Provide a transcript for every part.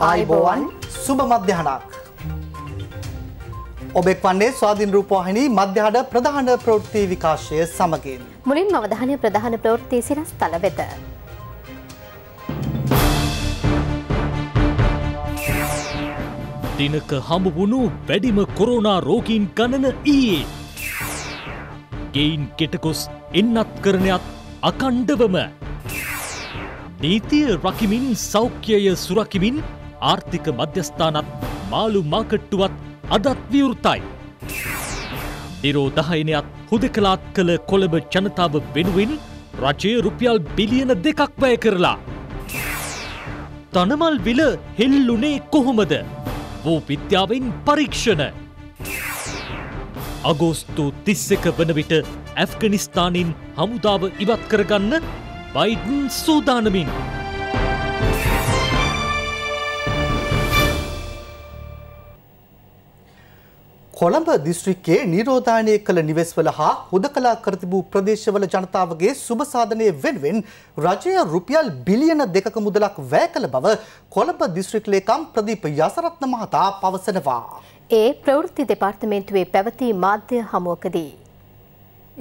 ආයිබෝවන් සුබ මධ්‍යහනක්. ඔබෙක් වන්නේ ස්වාධීන් රූපවාහිනී මධ්‍යහඩ ප්‍රධාන ප්‍රවෘත්ති විකාශය සමගින්. මුලින් අවධානය ප්‍රධාන ප්‍රවෘත්ති සිරස් තල වෙත. දිනක හමුවුණු වැඩිම කොරෝනා රෝගීන් ගණන ඊයේ. ගෙයින් කෙටකොස් එන්නත් කරණයත් අකණ්ඩවම. නීතිය රකිමින් සෞඛ්‍යය සුරකිමින් ආර්ථික මධ්‍යස්ථානත් මාළු මාකට්ටුවත් අදත් විවෘතයි. නිරෝධහයිනයත් හුදකලාත් කළ කොළඹ ජනතාව වෙනුවෙන් රජය රුපියල් බිලියන දෙකක් වැය කරලා. තනමල් විල හෙල්ලුනේ කොහොමද වූ විද්‍යාවෙන් පරීක්ෂණ. අගෝස්තු තිස්සක වන විට ඇෆ්ගනිස්ථානින් හමුදාව ඉවත් කරගන්න බයිඩන් සූදානමින්. කොළඹ දිස්ත්‍රික්කයේ නිරෝධානය කළ නිවෙස්වල හා හුදකලා කර තිබූ ප්‍රදේශවල ජනතාවගේ සුබ සාධනය වෙනුවෙන් රජය රුපියල් බිලියන දෙකක මුදලක් වැය කළ බව කොළඹ දිස්ත්‍රික් ලේකම් ප්‍රදීප යසරත්න මහතා පවසනවා. ඒ ප්‍රවෘත්ති දෙපාර්තමේන්තුවේ පැවති මාධ්‍ය හමුවකදී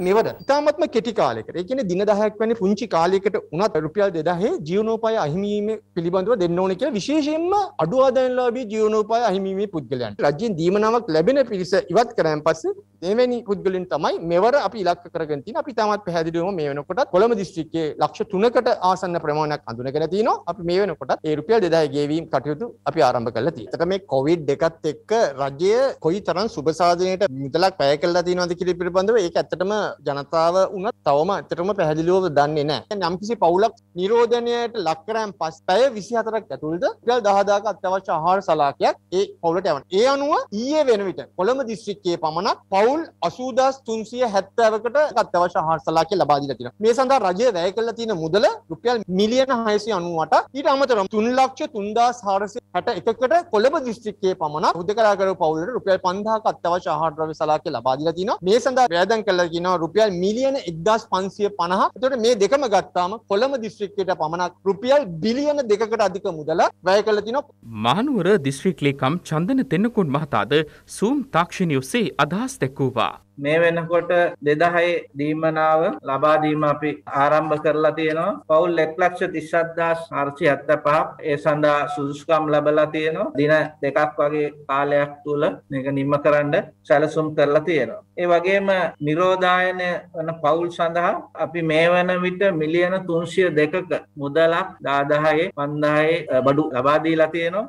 මෙවර ඉතාමත්ම කෙටි කාලයකට ඒ කියන්නේ දින 10ක් වැනි පුංචි කාලයකට උනත් රුපියල් 2000 ජීවනෝපාය අහිමීම පිළිබඳව දෙන්න ඕනේ කියලා විශේෂයෙන්ම අඩු ආදායම් ලාභී ජීවනෝපාය අහිමීමේ පුද්ගලයන්ට රජයෙන් දීමනාවක් ලැබෙන පිරිස ඉවත් කරාන් පස්සේ දෙවැනි පුද්ගලින් තමයි මෙවර අපි ඉලක්ක කරගෙන තියෙන අපි තාමත් පැහැදිලිවම මේ වෙනකොට කොළඹ දිස්ත්‍රික්කයේ ලක්ෂ 3කට ආසන්න ප්‍රමාණයක් අඳුනගෙන තිනවා. අපි මේ වෙනකොට ඒ රුපියල් 2000 ගෙවීම් කටයුතු අපි ආරම්භ කරලා තියෙනවා. එතකොට මේ කොවිඩ් එකත් එක්ක රජය කොයිතරම් සුබසාධනයට මුදලක් පැය කළා තියෙනවද කියලා පිළිබඳව ඒක ඇත්තටම ජනතාව වුණත් තවම ඇත්තටම පැහැදිලිව දන්නේ නැහැ. යම්කිසි පවුලක් නිරෝධනයට ලක් කරාන් පස් පැය 24ක් ඇතුළත රුපියල් 10000ක අත්‍යවශ්‍ය ආහාර සලාකයක් ඒ පවුලට යවන. ඒ අනුව ඊයේ වෙන විට කොළඹ දිස්ත්‍රික්කයේ පමණක් පවුල් අවුල් 80370කට අත්‍යවශ්‍ය ආහාර සලාකේ ලබා දීලා තියෙනවා. මේ සඳහා රජය වැය කළා තියෙන මුදල රුපියල් මිලියන 698 ඊට අමතරව 3,3461කට කොළඹ දිස්ත්‍රික්කයේ පමණ හුදකලා කරව පවුලට රුපියල් 5000ක අත්‍යවශ්‍ය ආහාර ද්‍රව්‍ය සලාකේ ලබා දීලා තිනවා. මේ සඳහා ව්‍යයදම් කළා කියනවා රුපියල් මිලියන 1550. එතකොට මේ දෙකම ගත්තාම කොළඹ දිස්ත්‍රික්කයට පමණක් රුපියල් බිලියන 2කට අධික මුදල වැය කළා තිනවා. මහනුවර දිස්ත්‍රික් ලේකම් චන්දන තෙන්නකුන් මහතාද සූම් තාක්ෂණිය ඔස්සේ අදහස් දැක්වා. එක්වූපා. මේ වෙනකොට දෙදහයි දීමනාව ලබාදීම අපි ආරම්භ කරලා තියෙනවා පවුල් එක්ලක්ෂ තිස්සද්දාස් අර්ශය ඇත්ත පහක් ඒ සඳහා සුදුස්කම් ලබලා තියෙනවා දින දෙකක් වගේ කාලයක් තුළ එක නිම්ම කරන්න සැලසුම් කරලා තියෙනවා. ඒ වගේම නිරෝධායනය වන පවුල් සඳහා අපි මේ වන විට මිලියන තුන්සිය දෙකක මුදලක් දාදහයේ පන්දායේ බඩු ලබාදීලා තියෙනවා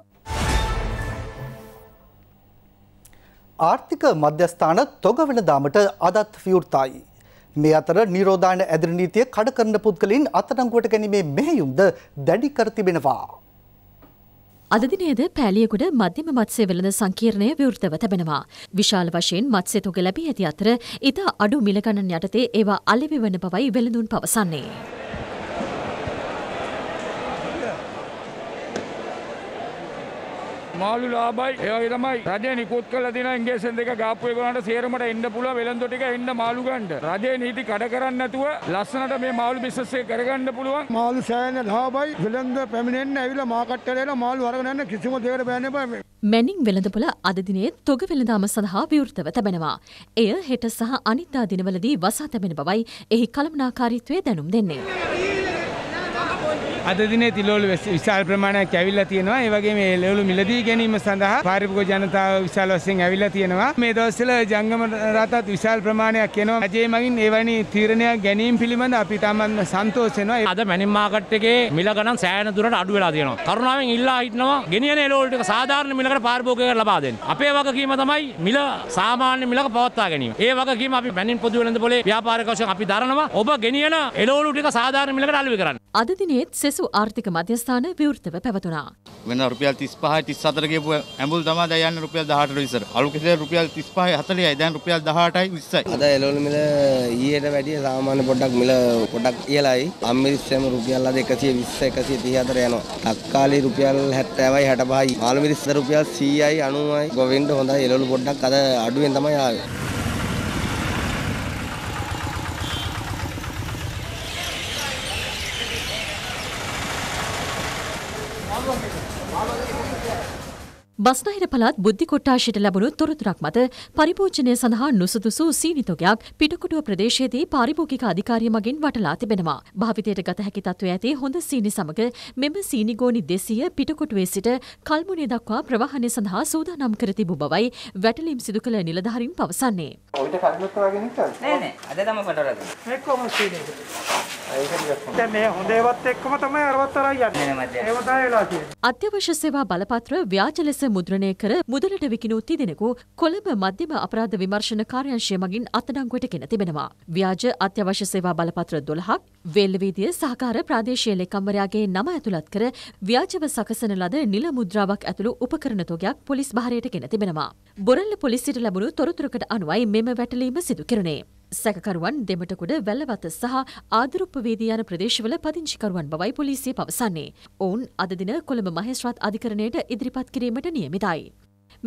ආර්ථික මධ්‍යස්ථාන තොගවෙනදාමට අදත් විවෘතායි. මේ අතර නිරෝධාන ඇදිර නීතිය කඩ කරන පුද්ගලින් අතනංගුවට ගැනීමේ මෙහෙයුම්ද දැඩි කර තිබෙනවා. අදදිනේද පෑලියකුඩ මධ්‍යම මත්සේ වෙළඳ සංකීර්ණය විවෘතව තැබෙනවා. විශාල වශයෙන් මත්සේ තුග ලැබී ඇති අතර ඉතා අඩු මිලගණන් යටතේ ඒවා අලිවි වන බවයි වෙළඳුන් පවසන්නේ. මාළු ලාබයි ඒවගේ තමයි රජය නිකුත් කළ තින ඉංගේසන් දෙක ගාපු එකනට සේරමට එන්න පුළුව වෙළඳොටික එන්න මාළු ගන්ඩ රජය නීති කඩ කරන්න නැතුව ලස්සනට මේ මාළු බිස්සසේ කරගන්න පුළුවන් මාළු සෑන ලාබයි වෙළඳ පැමිණෙන්න ඇවිල මාකට්ටලේන මාළු අරගන්න කිසිම දෙකට බෑන බෑ මැනිින් වෙළඳපොල අදදිනේ තොග වෙළඳාම සඳහා විවෘතව තැබෙනවා. එය හෙට සහ අනිත්තා දිනවලදී වසා තැබෙන බවයි එහි කළමනාකාරීත්වය දැනුම් දෙන්නේ. අද දිනේ තිලෝල් විශාල ප්‍රමාණයක් ඇවිල්ලා තියෙනවා. ඒ වගේම මේ ලෙවලු මිලදී ගැනීම සඳහා පාරිභෝගික ජනතාව විශාල වශයෙන් ඇවිල්ලා තියෙනවා. මේ දවස්වල ජංගම රථත් විශාල ප්‍රමාණයක් එනවා. රජයේ මගින් එවැනි තීරණයක් ගැනීම පිළිබඳ අපි තාමත් සන්තෝෂ වෙනවා. අද මැනින් මාකට් එකේ මිල ගණන් සෑහෙන දුරට අඩු වෙලා තියෙනවා. කරුණාවෙන් ඉල්ලා හිටනවා ගෙනියන එළවලු ටික සාධාරණ මිලකට පාරිභෝගිකයකට ලබා දෙන්න. අපේ වගකීම තමයි මිල සාමාන්‍ය මිලක පවත්වා ගැනීම. ඒ වගකීම අපි මැනින් පොදු වෙළඳ පොලේ ව්‍යාපාරික වශයෙන් අපි දරනවා. ඔබ ගෙනියන එළවලු ටික සාධාරණ මිලකට අලෙවි කරන්න. අද දිනේත් පසු ආර්ථික මධ්‍යස්ථාන විවෘතව පැවතුනා. වෙන රුපියල් 35 34 ගියපු ඇඹුල් තමයි දැන් යන්නේ රුපියල් 18ට විතර. අලු කෙසේ රුපියල් 35 40යි දැන් රුපියල් 18යි 20යි. අද එළවලු මිල ඊට වැඩිය සාමාන්‍ය පොඩ්ඩක් මිල පොඩ්ඩක් ඉහළයි. අම්මිරිස්සෙම රුපියල් අද 120 134 යනවා. තක්කාලි රුපියල් 70යි 65යි. මාළු මිරිස්ස රුපියල් 100යි 90යි. ගොවින්ද හොඳයි එළවලු පොඩ්ඩක් අද අඩුවෙන් තමයි ආවේ. බස්නාහිර පළාත් බුද්ධි කොට්ටාශයට ලැබුණු තොරතුරක් මත පරිභෝජනය සඳහා නුසුදුසු සීනිතොගයක් පිටකොටුව ප්‍රදේශයේදී පාරිභෝගික අධිකාරිය මගින් වටලා තිබෙනවා. භාවිතයට ගත හැකි තත්ත්වය ඇති හොඳ සීනි සමග මෙම සීනිගෝනි දෙසිය පිටකොටුවේ සිට කල්මුණේ දක්වා ප්‍රවාහනය සඳහා සූදානම් කර තිබු බවයි වැටලීම් සිදු කළ නිලධාරීන් පවසන්නේ. ඔයිට කල්මුත් වගේ නෑ නෑ අද තමයි පටවලා දෙන්නේ. එක්කම සීනි. දැන් මේ හොඳ ඒවත් එක්කම තමයි අරවත් තරයි යන්නේ. ඒව තමයි වෙලා තියෙන්නේ. අත්‍යවශ්‍ය සේවා බලපත්‍ර ව්‍යාජ ලෙස මුද්‍රණය කර මුදලට විකිණූ තිදෙනෙකු කොළඹ මධ්‍යම අපරාධ විමර්ශන කාර්යාංශය මගින් අත්අඩංගුවට ගෙන තිබෙනවා. ව්‍යාජ අත්‍යවශ්‍ය සේවා බලපත්‍ර 12ක් වේල්වීදිය සහකාර ප්‍රාදේශීය ලේකම්වරයාගේ නම ඇතුළත් කර ව්‍යාජව සකසන ලද නිල මුද්‍රාවක් ඇතුළු උපකරණ තොගයක් පොලිස් භාරයට ගෙන තිබෙනවා. බොරල්ල පොලිසියට ලැබුණු තොරතුරකට අනුවයි මෙම වැටලීම සිදු කෙරුණේ. සැකකරුවන් දෙමටකුඩ වැල්ලවත සහ ආදරුප්පවේදී යන ප්‍රදේශවල පදිංචිකරුවන් බවයි පොලිසිය පවසන්නේ. ඔවුන් අද දින කොළඹ මහේස්ත්‍රාත් අධිකරණයට ඉදිරිපත් කිරීමට නියමිතයි.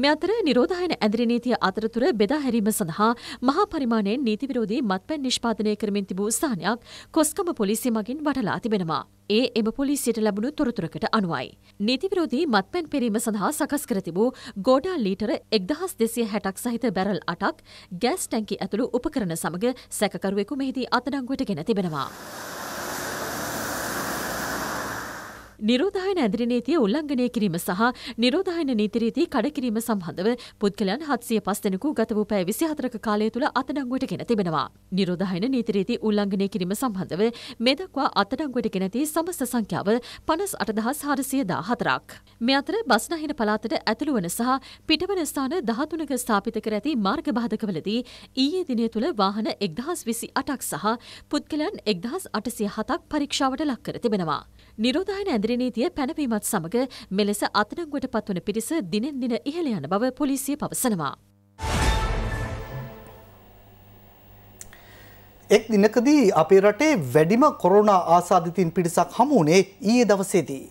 මේ අතර නිරෝධායන ඇඳිරි නීතිය අතරතුර බෙදා හැරීම සඳහා මහා පරිමාණයෙන් නීති විරෝධී මත්පැන් නිෂ්පාදනය කරමින් තිබූ ස්ථානයක් කොස්කම පොලිසිය මගින් වටලා තිබෙනවා. ඒ එම පොලිසියට ලැබුණු තොරතුරකට අනුවයි. නීති විරෝධී මත්පැන් පිරීම සඳහා සකස් කර තිබූ ගෝඩා ලීටර එක්දහස් දෙසිය හැටක් සහිත බැරල් අටක් ගෑස් ටැන්කි ඇතුළු උපකරණ සමඟ සැකකරුවෙකු මෙහිදී අතඩංගුවට ගෙන තිබෙනවා. නිරෝධායන ඇදිරි නීතිය උල්ලංඝනය කිරීම සහ නිරෝධායන නීති රීති කඩ කිරීම සම්බන්ධව පුද්ගලයන් 705 දෙනෙකු ගත වූ පැය 24ක කාලය තුල අත්අඩංගුවට ගෙන තිබෙනවා. නිරෝධායන නීති රීති උල්ලංඝනය කිරීම සම්බන්ධව මේ දක්වා අත්අඩංගුවට ගෙන ඇති සමස්ත සංඛ්‍යාව 58414ක්. මේ අතර බස්නාහිර පළාතට ඇතුළු වන සහ පිටවන ස්ථාන 13ක ස්ථාපිත කර ඇති මාර්ග බාධකවලදී ඊයේ දිනය තුල වාහන 1028ක් සහ පුද්ගලයන් 1807ක් පරීක්ෂාවට ලක් කර තිබෙනවා. නිරෝධායන ඇදිරි අග්‍රනීතිය පැනවීමත් සමඟ මෙලෙස අතනංගුවට පත්වන පිරිස දිනෙන් දින ඉහළ යන බව පොලිසිය පවසනවා. එක් දිනකදී අපේ රටේ වැඩිම කොරෝනා ආසාධිතින් පිරිසක් හමුුණේ ඊයේ දවසේදී.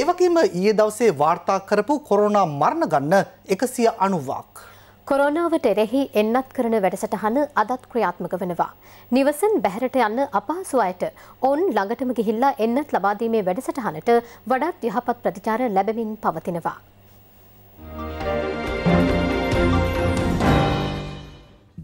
ඒවගේම ඊයේ දවසේ වාර්තා කරපු කොරෝනා මරණ ගන්න එකසිය අනුවක්. කොරෝනාවට එරෙහි එන්නත් කරන වැඩසටහන අදත් ක්‍රියාත්මක වෙනවා. නිවසෙන් බැහැරට යන්න අපහසු අයට ඔවුන් ළඟටම ගිහිල්ලා එන්නත් ලබාදීමේ වැඩසටහනට වඩාත් යහපත් ප්‍රතිචාර ලැබෙමින් පවතිනවා.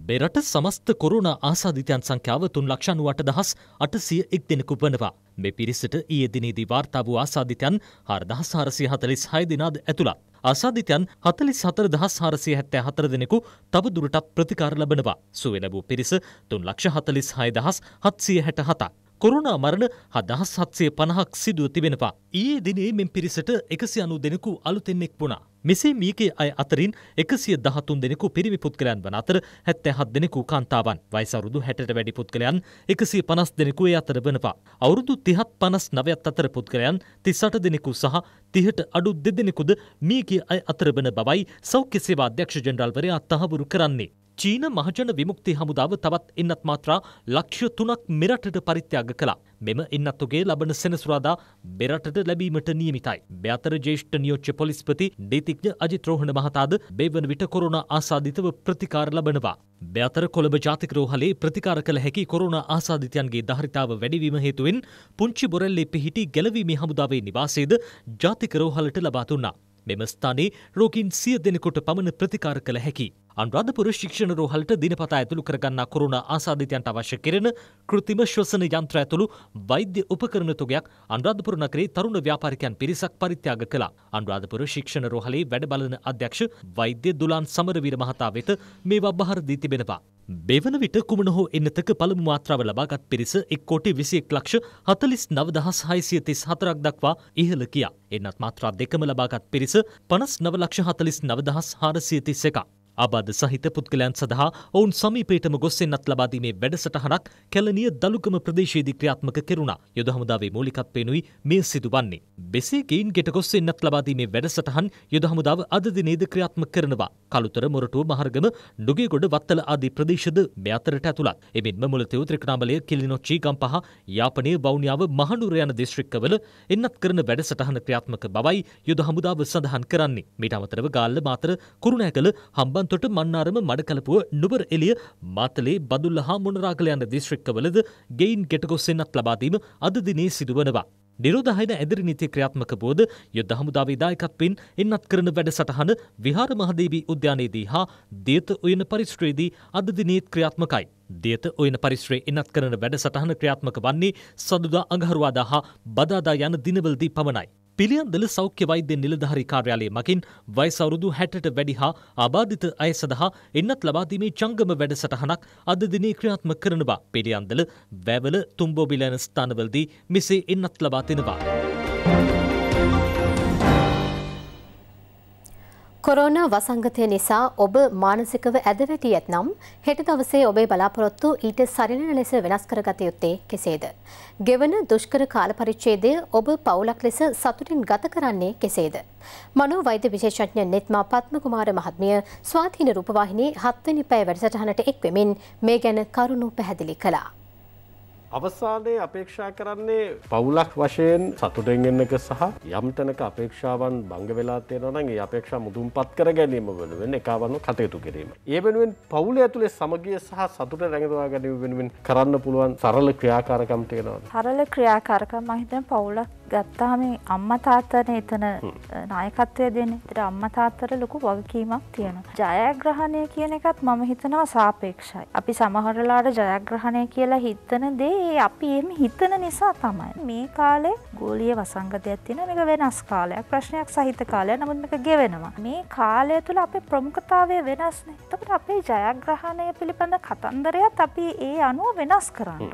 මෙරට සමස්ත කොරුණ ආසාධිතයන් සංඛ්‍යාව තුන් ලක්ෂණු අට දහස් අටසිය එක් දෙනෙකු වනවා. මෙ පිරිසට ඊයේ දිනේදී වාර්තා වූ ආසාධිතයන් හාර දහස් හාරසිය හතලිස් හය දිනාද ඇතුළත්. අසාධිතයන් හතලිස් හතර දහස් හාරසිය හැත්තෑ හතර දෙනෙකු තව දුරටත් ප්‍රතිකාර ලබනවා. සුවලැබූ පිරිස තුන් ලක්ෂ හතලිස් හය දහස් හත්සිය හැට හතක්. කොරුණා මරණ හදහස් හත්සය පණහක් සිදුව තිබෙනවා. ඊයේ දිනේ මෙම පිරිසට එකසි අනු දෙනෙකු අලුතෙන්නෙක් වුණා. මෙසේ මියගේ අය අතරින් එකසිය දහතුන් දෙනෙකු පිරිමි පුද්ගලයන් වන අතර හැත්තෑ හත් දෙනෙකු කාන්තාවන් වයිසරුදු හැට වැඩි පුද්ගලයන් එකසිය පනස් දෙනෙකු ඒ අතර වනවා. අවුරුදු තිහත් පනස් නවයත් අතර පුද්ගලයන් තිසට දෙනෙකු සහ තිහට අඩු දෙදෙනෙකුද මියගේ අය අතර වන බවයි සෞඛ්‍ය සේවා අධ්‍යක්ෂ ජෙනරල්වරයා තහවුරු කරන්නේ. චීන මහජන විමුක්ති හමුදාව තවත් එන්නත් මාත්‍රා ලක්ෂ්‍ය තුනක් මෙරටට පරිත්‍යාග කළා. මෙම එන්නත්තුගේ ලබන සෙනසුරාදා බෙරටට ලැබීමට නියමිතයි. බ්‍යතර ජේෂ්ඨ නියෝච්‍ය පොලිස්පති නීතිඥ අජිත් රෝහණ මහතාද බේවන විට කොරෝනා ආසාදිතව ප්‍රතිකාර ලබනවා. බ්‍යතර කොළඹ ජාතික රෝහලේ ප්‍රතිකාර කළ හැකි කොරෝනා ආසාදිතයන්ගේ ධාරිතාව වැඩිවීම හේතුවෙන් පුංචි බොරැල්ලේ පිහිටි ගැලවීමේ හමුදාවේ නිවාසයේද ජාතික රෝහලට ලබා දුන්නා. මෙම ස්ථානයේ රෝගීන් සිය දෙනෙකුට පමණ ප්‍රතිකාර කළ හැකි. අනුරාධපුර ශික්ෂණ රෝහලට දිනපතා ඇතුළු කරගන්නා කොරුණ ආසාධිතයන්ට අවශ්‍ය කෙරෙන කෘතිම ශ්වසන යන්ත්‍ර ඇතුළු වෛද්‍ය උපකරණ තොගයක් අනුරාධපුර නගරේ තරුණ ව්‍යාපාරිකයන් පිරිසක් පරිත්‍යාග කළා. අනුරාධපුර ශික්ෂණ රෝහලේ වැඩ බලන අධ්‍යක්ෂ වෛද්‍ය දුලාන් සමරවීර මහතා වෙත මේවා බහර දී තිබෙනවා. බෙවන විට කුමන හෝ එන්නතක පළමු මාත්‍රාව ලබාගත් පිරිස එක් කොටි විසියෙක් ලක්ෂ හතලිස් නවදහස් හයිසිය තිස් හතරක් දක්වා ඉහළ කියා. එන්නත් මාත්‍රා දෙකම ලබාගත් පිරිස පනස් නව ලක්ෂ හතලිස් නවදහස් හාරසිය තිස් එකක්. ආබාධ සහිත පුද්ගලයන් සඳහා ඔවුන් සමීපයටම ගොස් එන්නත් ලබාදීමේ වැඩසටහනක් කැලණිය දලුගම ප්‍රදේශයේදී ක්‍රියාත්මක කෙරුණා. යුද හමුදාවේ මූලිකත්වයෙනුයි මේ සිදුවන්නේ. බෙසේ ගේයින් ගෙට ගොස් එන්නත් ලබාදීමේ වැඩසටහන් යුද හමුදාව අද දිනේද ක්‍රියාත්මක කරනවා. කළුතර මොරටුව මහරගම නුගේගොඩ වත්තල ආදී ප්‍රදේශද මේ අතරට ඇතුළත්. එමෙන්ම මුලතෙව් ත්‍රිකණාමලය කිලිනොච්චි ගම්පහ යාපනය බවුනියාව මහනුවර යන දිස්ත්‍රික්කවල එන්නත් කරන වැඩසටහන ක්‍රියාත්මක බවයි යුද හමුදාව සඳහන් කරන්නේ. මීට අමතරව ගාල්ල මාතර කුරුණෑකල හම්බ ගුවන්තොට මන්නාරම මඩකලපුව නුවර එළිය මාතලේ බදුල්ල හා මොනරාගල යන දිස්ත්‍රික්කවලද ගෙයින් ගෙටගොස් එන්නත් ලබාදීම අද දිනේ සිදුවනවා. නිරෝධහයින ඇදිරි නීති ක්‍රියාත්මක බෝධ යුද්ධ හමුදාවේ දායකත්වයෙන් එන්නත් කරන වැඩසටහන විහාර මහදේවී උද්‍යානයේදී හා දේත උයන පරිශ්‍රයේදී අද දිනේත් ක්‍රියාත්මකයි. දියත ඔයන පරිශ්‍රයේ එනත් කරන වැඩසටහන ක්‍රියාත්මක වන්නේ සදුදා අඟහරුවාදා හා බදාදා යන දිනවලදී පමණයි. පිළියන්දල සෞඛ්‍ය වෛද්‍ය නිලධාරි කාර්යාලය මකින් වයස අවුරුදු 60ට වැඩි හා ආබාධිත අය සඳහා එන්නත් ලබා දීමේ ජංගම වැඩසටහනක් අද දිනේ ක්‍රියාත්මක කරනවා. පිළියන්දල, වැවල, තුම්බෝබිලන ස්ථානවලදී මෙසේ එන්නත් ලබා දෙනවා. කොරෝනා වසංගතය නිසා ඔබ මානසිකව ඇදවැටී ඇත්නම් හෙට දවසේ ඔබේ බලාපොරොත්තු ඊට සරිලන ලෙස වෙනස් කරගත යුත්තේ කෙසේද. ගෙවන දුෂ්කර කාල පරිච්ඡේදය ඔබ පවුලක් ලෙස සතුටින් ගත කරන්නේ කෙසේද. මනෝ වෛද්‍ය විශේෂඥ නෙත්මා පත්මකුමාර මහත්මිය ස්වාධීන රූපවාහිනී හත්වනි පැය වැඩසටහනට එක්වෙමින් මේ ගැන කරුණු පැහැදිලි කළා. අවසානයේ අපේක්ෂා කරන්නේ පවුලක් වශයෙන් සතුටෙන් එන්නක සහ යම්තනක අපේක්ෂාවන් බංග වෙලා තියෙනවනම් ඒ අපේක්ෂා මුදුන්පත් කර ගැනීම වෙනුවෙන් එකවන්න කටයුතු කිරීම. ඒ වෙනුවෙන් පවුල ඇතුලේ සමගිය සහ සතුට රැඟවා ගැනීම වෙනුවෙන් කරන්න පුළුවන් සරල ක්‍රියාකාරකම් තියෙනවා. සරල ක්‍රියාකාරකම් මම හිතන්නේ පවුලක් ගත්තාම අම්ම තාත්තන එතන නායකත්වය දෙන තට අම්ම තාත්තර ලොකු වගකීමක් තියෙන. ජයග්‍රහණය කියන එකත් මම හිතනවා සාපේක්ෂයි. අපි සමහරලාට ජයග්‍රහණය කියලා හිතන දේ අපි එම හිතන නිසා තමයි. මේ කාලේ ගෝලිය වසංගතයක් තින මේක වෙනස් කාලයක් ප්‍රශ්නයක් සහිත කාලය නමුත් මේක ගෙවෙනවා. මේ කාලය තුළ අපේ ප්‍රමුඛතාවය වෙනස්නේ. එතකට අපේ ජයග්‍රහණය පිළිබඳ කතන්දරයත් අපි ඒ අනුව වෙනස් කරන්න.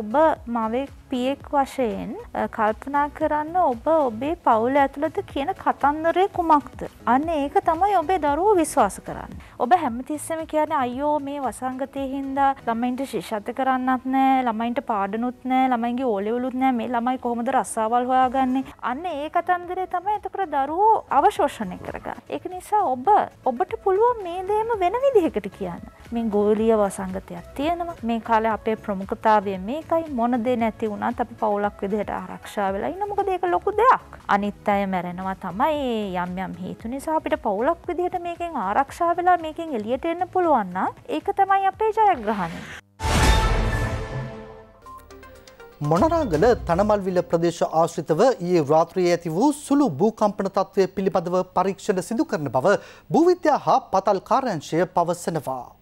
ඔබ මවෙක් පියෙක් වශයෙන් කල්පනා කරන්න ඔබ ඔබේ පවුල ඇතුළත කියන කතන්දරය කුමක්ද. අන්න ඒක තමයි ඔබේ දරුවෝ විශ්වාස කරන්න. ඔබ හැමතිස්සම කියන අයෝ මේ වසංගතය හින්දා ළමයින්ට ශිෂ්ෂත කරන්නත් නෑ ළමයින්ට පාඩනුත් නෑ ළමයින්ගේ ඕලෙවලුත් නෑ මේ ළමයි කොහොමද රස්සාවල් හොයාගන්නේ අන්න ඒ කතන්දරය තමයි එතකට දරුවෝ අවශෝෂණය කරගන්න. ඒක නිසා ඔබ ඔබට පුළුවන් මේ දේම වෙන විදිහකට කියන්න. මේ ගෝලිය වසංගතයක් තියෙනවා මේ කාලේ අපේ ප්‍රමුඛතාවය මේකයි මොන දේ නැති වුණත් අපි පවුලක් විදිහට ආරක්ෂා වෙලා ඉන්න මොකද ඒක ලොකු දෙයක් අනිත් අය මැරෙනවා තමයි යම් යම් හේතු නිසා අපිට පවුලක් විදිහට මේකෙන් ආරක්ෂා වෙලා මේකෙන් එළියට එන්න පුළුවන් නම් ඒක තමයි අපේ ජයග්‍රහණය මොනරාගල තනමල්විල ප්‍රදේශ ආශ්‍රිතව ඊයේ රාත්‍රියේ ඇති වූ සුළු භූකම්පන තත්ත්වය පිළිබඳව පරීක්ෂණ සිදු කරන බව භූවිද්‍යා හා පතල් කාර්යංශය පවසනවා.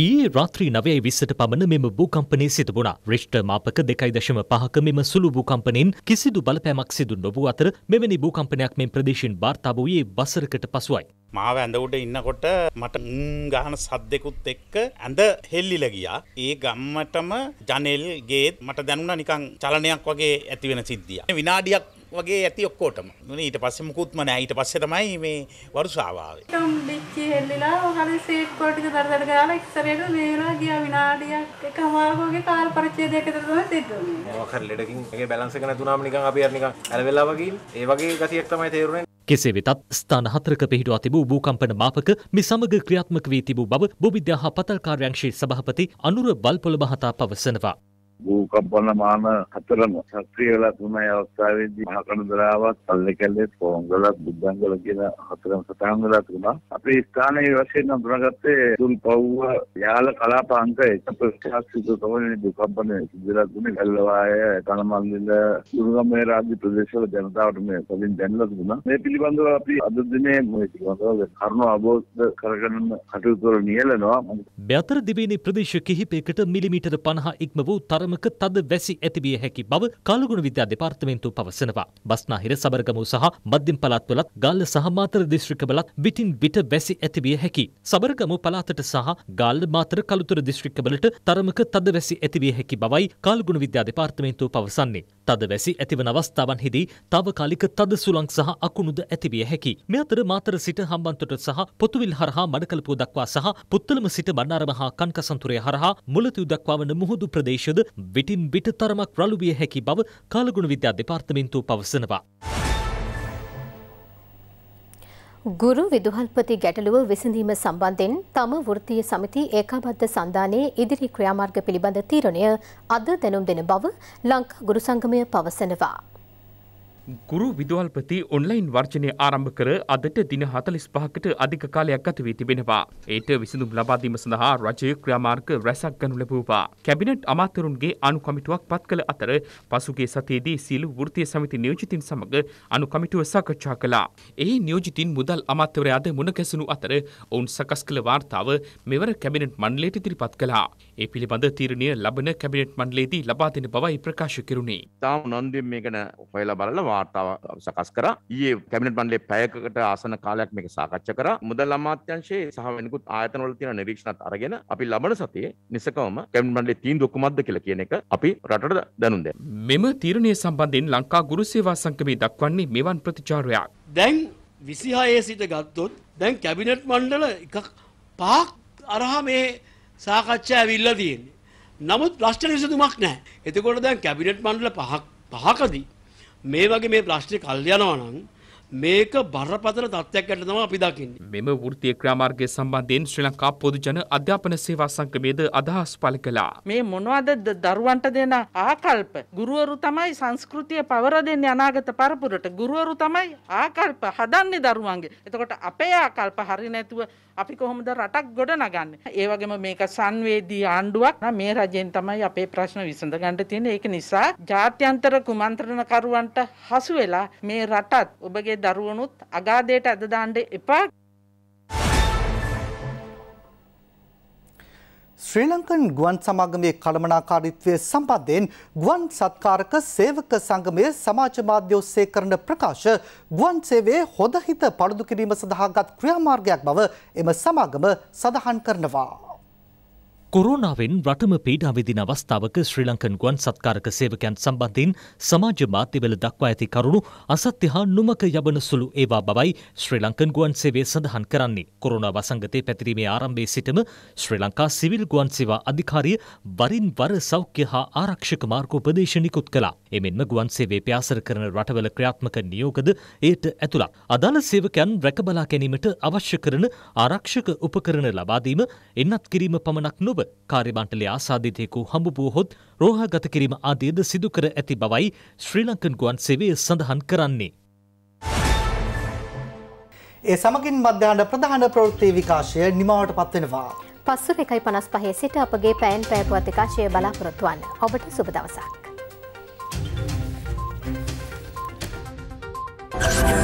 ඊයේ රාත්‍රී නවයයි විස්සට පමණ මෙම භූකම්පනය සිතබුණා. රිෂ්ට මාපක දෙකයි දශම පහක මෙම සුළු භූකම්පනයෙන් කිසිදු බලපෑමක් සිදු නොවූ අතර මෙවැනි භූකම්පනයක් මේ ප්‍රදේශයෙන් වාර්තා වූයේ වසරකට පසුවයි. මාව ඇඳ උඩ ඉන්නකොට මට ගහන සද්දෙකුත් එක්ක ඇඳ හෙල්ලිලා ගියා. ඒ ගම්මටම ජනෙල් ගේත් මට දැනුණා නිකන් චලනයක් වගේ ඇති වෙන සිද්ධියක්. විනාඩියක් වගේ ඇති ඔක්කෝටම නේ ඊට පස්සේ මුකුත්ම නෑ ඊට පස්සේ තමයි මේ වරුසාව ආවේ. ටම් බිච්චි හෙල්ලිලා හරි සීට් කෝට් එක දරදර ගාලා එක්සරේට වේලා ගියා විනාඩියක් එකමාරකෝගේ කාල් පරිච්ඡේදයක විතර තමයි සිද්ධ වුනේ. මොකක් හරි ලෙඩකින් ඒකේ බැලන්ස් එක නැතුණාම නිකන් අපි අර නිකන් ඇලවෙලා වගේ ඒ වගේ ගතියක් තමයි තේරුනේ. කෙසේ වෙතත් ස්ථාන හතරක පිහිටුවා තිබූ භූකම්පන මාපක මේ සමග ක්‍රියාත්මක වී තිබූ බව භූවිද්‍යා හා පතල්කාර්යංශයේ සභාපති අනුර බල්පොළ මහතා පවසනවා. භූකම්පන මාන හතරම සක්‍රිය වෙලා තුනයි අවස්ථාවේදී මහකණදරාවත් පල්ලේකැලේත් කොංගලත් බුද්ධංගල කියන හතරම සටහන් වෙලා තිබුණා. අපේ ස්ථානයේ වශයෙන් නම් දුනගත්තේ තුන් පව්ව යාල කලාප අංක එක ප්‍රතිශාසිත තමයි භූකම්පන සිදුලා තුනේ ගල්වාය කනමල්ලිල දුර්ගමේ රාජ්‍ය ප්‍රදේශවල ජනතාවට මේ පොලින් දැනලා තිබුණා. මේ පිළිබඳව අපි අද දිනේ මේ පිළිබඳව කරුණු අවබෝධ කරගන්න කටයුතු වල නියැලෙනවා. බැතර දිවයිනේ ප්‍රදේශ කිහිපයකට මිලිමීටර 50 ඉක්ම වූ තරම ක්‍රියාත්මක තද වැසි ඇතිවිය හැකි බව කලගුණ විද්‍යා දෙපාර්තමේන්තුව පවසනවා. බස්නාහිර සබරගමු සහ මධ්‍යම පළාත්වලත් ගාල්ල සහ මාතර දිස්ත්‍රික්කවලත් විටින් විට වැසි ඇතිවිය හැකි. සබරගමු පළාතට සහ ගාල්ල මාතර කළුතර දිස්ත්‍රික්කවලට තරමක තද වැසි ඇතිවිය හැකි බවයි කල්ගුණ විද්‍යා දෙපාර්තමේන්තුව පවසන්නේ. තද වැසි ඇතිවන අවස්ථාවන්හිදී తాවකාලික තද සුළං සහ අකුණුද ඇතිවිය හැකි. මේ අතර මාතර සිට හම්බන්තොට සහ පොතුවිල් හරහා මඩකලපුව දක්වා සහ පුත්තලම සිට බණ්ඩාරම හා කන්කසන්තුරය හරහා මුලතිව් දක්වා වන මුහුදු ප්‍රදේශද විටින් විට තරමක් රළුවිය හැකි බව කාලගුණ විද්‍යා දෙපාර්තමේන්තුව පවසනවා. ගුරු විදුහල්පති ගැටලුව විසඳීම සම්බන්ධයෙන් තම වෘත්තීය සමිති ඒකාබද්ධ සන්ධානයේ ඉදිරි ක්‍රියාමාර්ග පිළිබඳ තීරණය අද දැනුම් දෙන බව ලංකා ගුරු සංගමය පවසනවා. ගුරු විදුහල්පති ඔන්ලයින් වර්ජනය ආරම්භ කර අදට දින හතලිස් පහකට අධික කාලයක් ගත වී තිබෙනවා. ඒට විසඳුම් ලබාදීම සඳහා රජය ක්‍රාමාර්ග රැසක් ගනු ලැබූවා. කැබිනට් අමාතරුන්ගේ අනුකමිටුවක් පත් කළ අතර පසුගේ සතියේදී සියලු වෘත්තීය සමිති නියෝජිතින් සමග අනුකමිටුව සාකච්ඡා කළා. එහි නියෝජිතින් මුදල් අමාත්‍යවරයාද මුණ ගැසුණු අතර ඔවුන් සකස් කළ වාර්තාව මෙවර කැබිනට් මණ්ඩලයට ඉදිරිපත් කළා. ඒ පිළිබඳ තීරණය ලබන කැබිනට් මණ්ඩලයේදී ලබා දෙන බවයි ප්‍රකාශ කෙරුණේ. තාම උනන්දුවෙන් මේ ගැන හොයලා බලලා වාර්තාව සකස් කර ඒ කැමිට බන්ඩේ පැයකට ආසන කාලයක් මේක සාකච්ච කර මුදල් අමාත්‍යංශයේ සහ වෙනකුත් ආයතනවල තියෙන නිරීක්ෂණත් අරගෙන අපි ලබන සතියේ නිසකවම කැමිට බන්ඩේ තීන්දුව කුමක්ද කියලා කියන එක අපි රටට දැනුම් දෙන්න. මෙම තීරණය සම්බන්ධයෙන් ලංකා ගුරු සේවා සංගමේ දක්වන්නේ මෙවන් ප්‍රතිචාරයක්. දැන් 26 සිට ගත්තොත් දැන් කැබිනට් මණ්ඩල එකක් පහක් අරහා මේ සාකච්ඡා ඇවිල්ලා තියෙන්නේ. නමුත් ලස්ටර විසඳුමක් නැහැ. එතකොට දැන් කැබිනට් මණ්ඩල පහක් පහකදී මේ වගේ මේ ප්‍රශ්නේ කල් යනවා නම් මේක බරපතල තත්ත්වයක් ගැන තමයි අපි දකින්නේ. මෙම වෘත්තීය ක්‍රියාමාර්ගය සම්බන්ධයෙන් ශ්‍රී ලංකා පොදුජන අධ්‍යාපන සේවා සංගමයේද අදහස් පළ කළා. මේ මොනවද දරුවන්ට දෙන ආකල්ප? ගුරුවරු තමයි සංස්කෘතිය පවර දෙන්නේ අනාගත පරපුරට. ගුරුවරු තමයි ආකල්ප හදන්නේ දරුවන්ගේ. එතකොට අපේ ආකල්ප හරි නැතුව අපි කොහොමද රටක් ගොඩනගන්නේ? ඒ වගේම මේක සංවේදී ආණ්ඩුවක්. මේ රජෙන් තමයි අපේ ප්‍රශ්න විසඳ ගන්න තියෙන්නේ. ඒක නිසා ජාත්‍යන්තර කුමන්ත්‍රණකරුවන්ට හසු වෙලා මේ රටත් ඔබගේ දරුවනුත් අගාදයට ඇද දාන්න එපා. ශ්‍රී ලංකන් ගුවන් සමාගමේ කළමනාකාරීත්වය සම්බන්ධයෙන් ගුවන් සත්කාරක සේවක සංගමය සමාජ මාධ්‍ය ඔස්සේ කරන ප්‍රකාශ ගුවන් සේවයේ හොදහිත පළුදු කිරීම සඳහාගත් ක්‍රියාමාර්ගයක් බව එම සමාගම සඳහන් කරනවා. කොරෝනාවෙන් රටම පීඩා විදින අවස්ථාවක ශ්‍රී ලංකන් ගුවන් සත්කාරක සේවකයන් සම්බන්ධයෙන් සමාජ මාධ්‍යවල දක්වා ඇති කරුණු අසත්‍ය හා නුමක යබන සුළු ඒවා බවයි ශ්‍රී ලංකන් ගුවන් සේවය සඳහන් කරන්නේ. කොරෝනා වසංගතය පැතිරීමේ ආරම්භයේ සිටම ශ්‍රී ලංකා සිවිල් ගුවන් සේවා අධිකාරිය වරින් වර සෞඛ්‍ය හා ආරක්ෂක මාර්ගෝපදේශ නිකුත් කළා. එමෙන්ම ගුවන් සේවයේ පියාසර කරන රටවල ක්‍රියාත්මක නියෝගද එයට ඇතුළත්. අදාළ සේවකයන් රැකබලා ගැනීමට අවශ්‍ය කරන ආරක්ෂක උපකරණ ලබා දීම එන්නත් කිරීම පමණක් නොව අනුව කාර්යමණ්ඩලය ආසාධිතයෙකු හම්බ වූහොත් රෝහාගත කිරීම ආදියද සිදු කර ඇති බවයි ශ්‍රී ලංකන් ගුවන් සේවය සඳහන් කරන්නේ. ඒ සමගින් මධ්‍යාන ප්‍රධාන ප්‍රවෘත්ති විකාශය නිමාවට පත්වෙනවා. පස්සු එකයි පනස් පහේ සිට අපගේ පැන් පැපුවත් විකාශය බලාපොරොත්තුවන්න ඔබට සුබ දවසක්. Thank you.